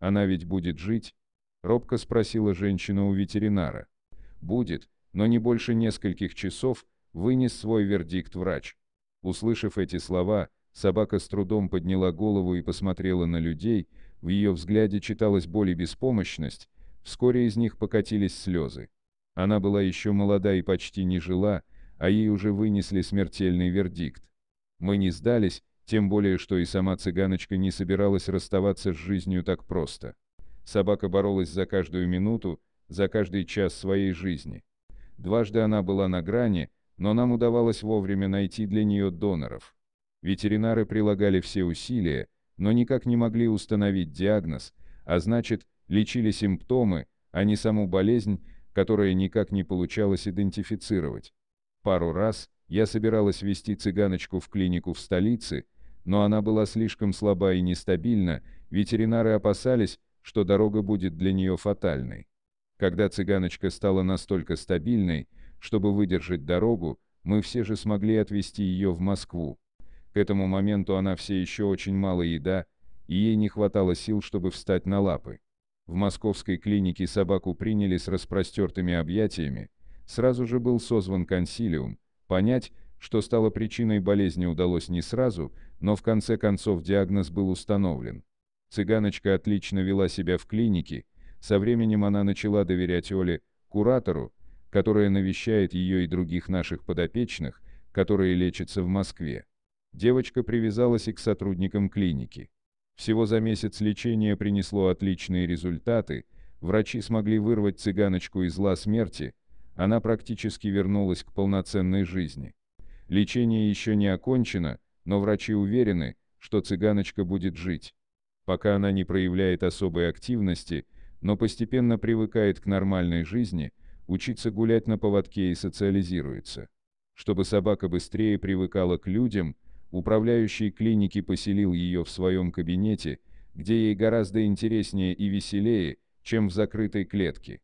Она ведь будет жить?» — робко спросила женщина у ветеринара. «Будет, но не больше нескольких часов», — вынес свой вердикт врач. Услышав эти слова, собака с трудом подняла голову и посмотрела на людей, в ее взгляде читалась боль и беспомощность, вскоре из них покатились слезы. Она была еще молода и почти не жила, а ей уже вынесли смертельный вердикт. Мы не сдались, тем более, что и сама цыганочка не собиралась расставаться с жизнью так просто. Собака боролась за каждую минуту, за каждый час своей жизни. Дважды она была на грани, но нам удавалось вовремя найти для нее доноров. Ветеринары прилагали все усилия, но никак не могли установить диагноз, а значит, лечили симптомы, а не саму болезнь, которую никак не получалось идентифицировать. Пару раз я собиралась вести цыганочку в клинику в столице, но она была слишком слаба и нестабильна, ветеринары опасались, что дорога будет для нее фатальной. Когда цыганочка стала настолько стабильной, чтобы выдержать дорогу, мы все же смогли отвезти ее в Москву. К этому моменту она все еще очень мало еда, и ей не хватало сил, чтобы встать на лапы. В московской клинике собаку приняли с распростертыми объятиями, сразу же был созван консилиум, понять, что стало причиной болезни, удалось не сразу, но в конце концов диагноз был установлен. Цыганочка отлично вела себя в клинике, со временем она начала доверять Оле, куратору, которая навещает ее и других наших подопечных, которые лечатся в Москве. Девочка привязалась и к сотрудникам клиники. Всего за месяц лечение принесло отличные результаты, врачи смогли вырвать цыганочку из зла смерти, она практически вернулась к полноценной жизни. Лечение еще не окончено, но врачи уверены, что цыганочка будет жить. Пока она не проявляет особой активности, но постепенно привыкает к нормальной жизни, учится гулять на поводке и социализируется. Чтобы собака быстрее привыкала к людям, управляющий клиники поселил ее в своем кабинете, где ей гораздо интереснее и веселее, чем в закрытой клетке.